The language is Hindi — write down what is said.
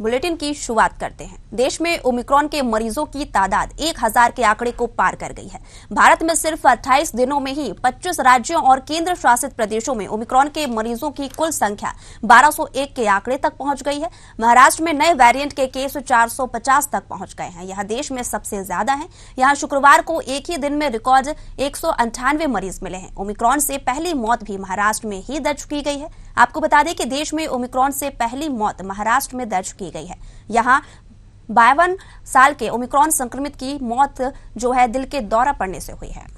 बुलेटिन की शुरुआत करते हैं देश में ओमिक्रॉन के मरीजों की तादाद 1000 के आंकड़े को पार कर गई है भारत में सिर्फ 28 दिनों में ही 25 राज्यों और केंद्र शासित प्रदेशों में ओमिक्रॉन के मरीजों की कुल संख्या 1201 के आंकड़े तक पहुंच गई है महाराष्ट्र में नए वेरिएंट के केस 450 तक पहुंच गए हैं यह देश में सबसे ज्यादा है यहाँ शुक्रवार को एक ही दिन में रिकॉर्ड एक मरीज मिले हैं ओमिक्रॉन से पहली मौत भी महाराष्ट्र में ही दर्ज की गई है आपको बता दें कि देश में ओमिक्रॉन से पहली मौत महाराष्ट्र में दर्ज की गई है यहाँ बावन साल के ओमिक्रॉन संक्रमित की मौत जो है दिल के दौरा पड़ने से हुई है